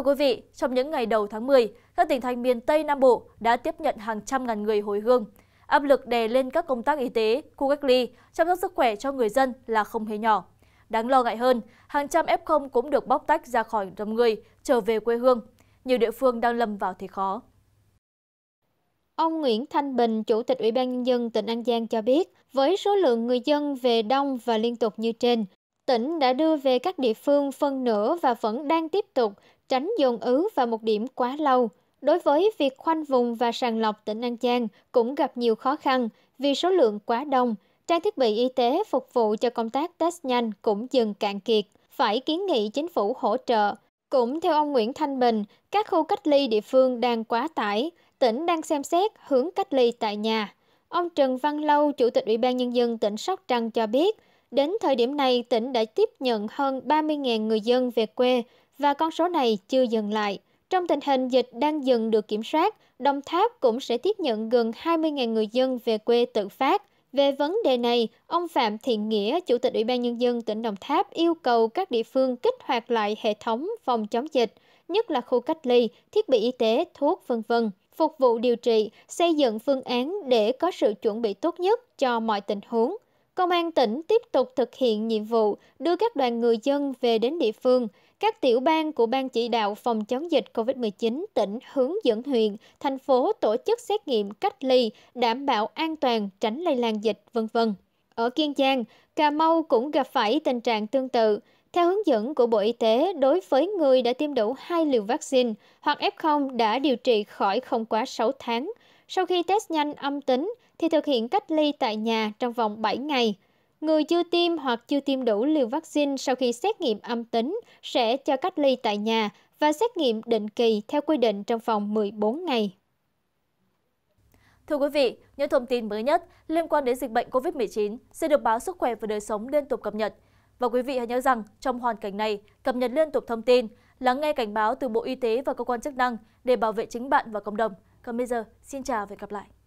Thưa quý vị, trong những ngày đầu tháng 10, các tỉnh thành miền Tây Nam Bộ đã tiếp nhận hàng trăm ngàn người hồi hương. Áp lực đè lên các công tác y tế, khu cách ly, chăm sóc sức khỏe cho người dân là không hề nhỏ. Đáng lo ngại hơn, hàng trăm F0 cũng được bóc tách ra khỏi dòng người, trở về quê hương. Nhiều địa phương đang lâm vào thế khó. Ông Nguyễn Thanh Bình, Chủ tịch Ủy ban Nhân dân tỉnh An Giang cho biết, với số lượng người dân về đông và liên tục như trên, tỉnh đã đưa về các địa phương phân nửa và vẫn đang tiếp tục tránh dồn ứ và một điểm quá lâu. Đối với việc khoanh vùng và sàng lọc tỉnh An Giang cũng gặp nhiều khó khăn vì số lượng quá đông, trang thiết bị y tế phục vụ cho công tác test nhanh cũng dần cạn kiệt, phải kiến nghị chính phủ hỗ trợ. Cũng theo ông Nguyễn Thanh Bình, các khu cách ly địa phương đang quá tải, tỉnh đang xem xét hướng cách ly tại nhà. Ông Trần Văn Lâu, Chủ tịch Ủy ban Nhân dân tỉnh Sóc Trăng cho biết, đến thời điểm này tỉnh đã tiếp nhận hơn 30.000 người dân về quê và con số này chưa dừng lại. Trong tình hình dịch đang dần được kiểm soát, Đồng Tháp cũng sẽ tiếp nhận gần 20.000 người dân về quê tự phát. Về vấn đề này, ông Phạm Thiện Nghĩa, Chủ tịch Ủy ban Nhân dân tỉnh Đồng Tháp yêu cầu các địa phương kích hoạt lại hệ thống phòng chống dịch, nhất là khu cách ly, thiết bị y tế, thuốc, vân vân phục vụ điều trị, xây dựng phương án để có sự chuẩn bị tốt nhất cho mọi tình huống công an tỉnh tiếp tục thực hiện nhiệm vụ đưa các đoàn người dân về đến địa phương các tiểu ban của ban chỉ đạo phòng chống dịch covid một mươi chín tỉnh hướng dẫn huyện thành phố tổ chức xét nghiệm cách ly đảm bảo an toàn tránh lây lan dịch v v ở kiên giang cà mau cũng gặp phải tình trạng tương tự theo hướng dẫn của Bộ Y tế, đối với người đã tiêm đủ hai liều vaccine hoặc F0 đã điều trị khỏi không quá sáu tháng, sau khi test nhanh âm tính thì thực hiện cách ly tại nhà trong vòng bảy ngày. Người chưa tiêm hoặc chưa tiêm đủ liều vaccine sau khi xét nghiệm âm tính sẽ cho cách ly tại nhà và xét nghiệm định kỳ theo quy định trong vòng 14 ngày. Thưa quý vị, những thông tin mới nhất liên quan đến dịch bệnh COVID-19 sẽ được báo Sức khỏe và Đời sống liên tục cập nhật. Và quý vị hãy nhớ rằng, trong hoàn cảnh này, cập nhật liên tục thông tin, lắng nghe cảnh báo từ Bộ Y tế và cơ quan chức năng để bảo vệ chính bạn và cộng đồng – còn bây giờ, xin chào và hẹn gặp lại.